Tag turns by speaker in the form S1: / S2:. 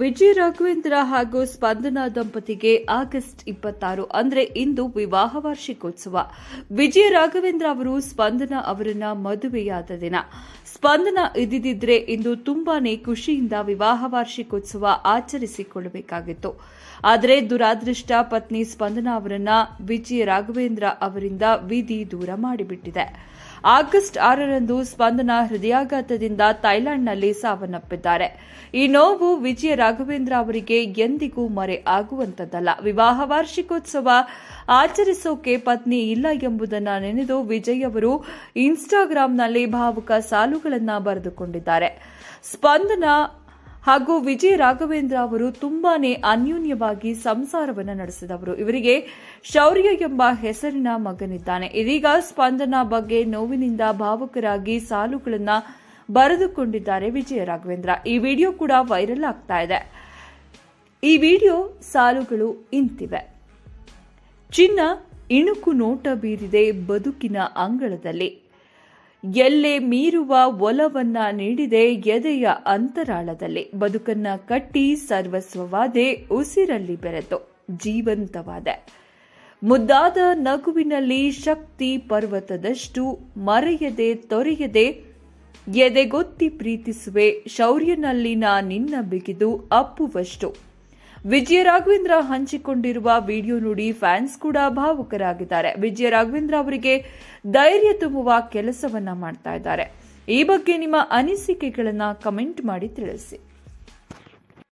S1: ವಿಜಿ ರಾಘವೇಂದ್ರ ಹಾಗೂ ಸ್ಪಂದನಾ ದಂಪತಿಗೆ ಆಗಸ್ಟ್ ಇಪ್ಪತ್ತಾರು ಅಂದ್ರೆ ಇಂದು ವಿವಾಹ ವಾರ್ಷಿಕೋತ್ಸವ ವಿಜಯ ರಾಘವೇಂದ್ರ ಅವರು ಸ್ಪಂದನಾ ಅವರನ್ನ ಮದುವೆಯಾದ ದಿನ ಸ್ಪಂದನ ಇದ್ದಿದ್ರೆ ಇಂದು ತುಂಬಾನೇ ಖುಷಿಯಿಂದ ವಿವಾಹ ವಾರ್ಷಿಕೋತ್ಸವ ಆಚರಿಸಿಕೊಳ್ಳಬೇಕಾಗಿತ್ತು ಆದರೆ ದುರಾದೃಷ್ಟ ಪತ್ನಿ ಸ್ಪಂದನಾ ಅವರನ್ನ ವಿಜಯ ರಾಘವೇಂದ್ರ ಅವರಿಂದ ವಿಧಿ ದೂರ ಮಾಡಿಬಿಟ್ಟಿದೆ ಆಗಸ್ಟ್ ಆರರಂದು ಸ್ಪಂದನ ಹೃದಯಾಘಾತದಿಂದ ಥೈಲ್ಯಾಂಡ್ನಲ್ಲಿ ಸಾವನ್ನಪ್ಪಿದ್ದಾರೆ ಈ ನೋವು ವಿಜಯ ರಾಘವೇಂದ್ರ ಅವರಿಗೆ ಎಂದಿಗೂ ಮರೆ ಆಗುವಂತದ್ದಲ್ಲ ವಿವಾಹ ವಾರ್ಷಿಕೋತ್ಸವ ಆಚರಿಸೋಕೆ ಪತ್ನಿ ಇಲ್ಲ ಎಂಬುದನ್ನು ನೆನೆದು ವಿಜಯ್ ಅವರು ಇನ್ಸ್ಟಾಗ್ರಾಂನಲ್ಲಿ ಭಾವುಕ ಸಾಲುಗಳನ್ನು ಬರೆದುಕೊಂಡಿದ್ದಾರೆ ಸ್ಪಂದನ ಹಾಗೂ ವಿಜಯ್ ರಾಘವೇಂದ್ರ ಅವರು ತುಂಬಾನೇ ಅನ್ಯೋನ್ಯವಾಗಿ ಸಂಸಾರವನ್ನು ನಡೆಸಿದವರು ಇವರಿಗೆ ಶೌರ್ಯ ಎಂಬ ಹೆಸರಿನ ಮಗನಿದ್ದಾನೆ ಇದೀಗ ಸ್ಪಂದನ ಬಗ್ಗೆ ನೋವಿನಿಂದ ಭಾವುಕರಾಗಿ ಸಾಲುಗಳನ್ನು ಬರೆದುಕೊಂಡಿದ್ದಾರೆ ವಿಜಯ ರಾಘವೇಂದ್ರ ಈ ವಿಡಿಯೋ ಕೂಡ ವೈರಲ್ ಆಗ್ತಾ ಇದೆ ಈ ವಿಡಿಯೋ ಸಾಲುಗಳು ಇಂತಿವೆ ಚಿನ್ನ ಇಣುಕು ನೋಟ ಬೀರಿದೆ ಬದುಕಿನ ಅಂಗಳದಲ್ಲಿ ಎಲ್ಲೆ ಮೀರುವ ಒಲವನ್ನ ನೀಡಿದೆ ಎದೆಯ ಅಂತರಾಳದಲ್ಲಿ ಬದುಕನ್ನ ಕಟ್ಟಿ ಸರ್ವಸ್ವವಾದೆ ಉಸಿರಲ್ಲಿ ಬೆರೆತು ಜೀವಂತವಾದೆ ಮುದ್ದಾದ ನಗುವಿನಲ್ಲಿ ಶಕ್ತಿ ಪರ್ವತದಷ್ಟು ಮರೆಯದೆ ತೊರೆಯದೆ ಎದೆಗೊತ್ತಿ ಪ್ರೀತಿಸುವೆ ಶೌರ್ಯನಲ್ಲಿನ ನಿನ್ನ ಬಿಗಿದು ಅಪ್ಪುವಷ್ಟು ವಿಜಯ ರಾಘವೇಂದ್ರ ಹಂಚಿಕೊಂಡಿರುವ ವಿಡಿಯೋ ನೋಡಿ ಫ್ಯಾನ್ಸ್ ಕೂಡ ಭಾವುಕರಾಗಿದ್ದಾರೆ ವಿಜಯ ರಾಘವೇಂದ್ರ ಅವರಿಗೆ ಧೈರ್ಯ ತುಂಬುವ ಕೆಲಸವನ್ನ ಮಾಡ್ತಾ ಇದ್ದಾರೆ ಈ ಬಗ್ಗೆ ನಿಮ್ಮ ಅನಿಸಿಕೆಗಳನ್ನು ಕಮೆಂಟ್ ಮಾಡಿ ತಿಳಿಸಿ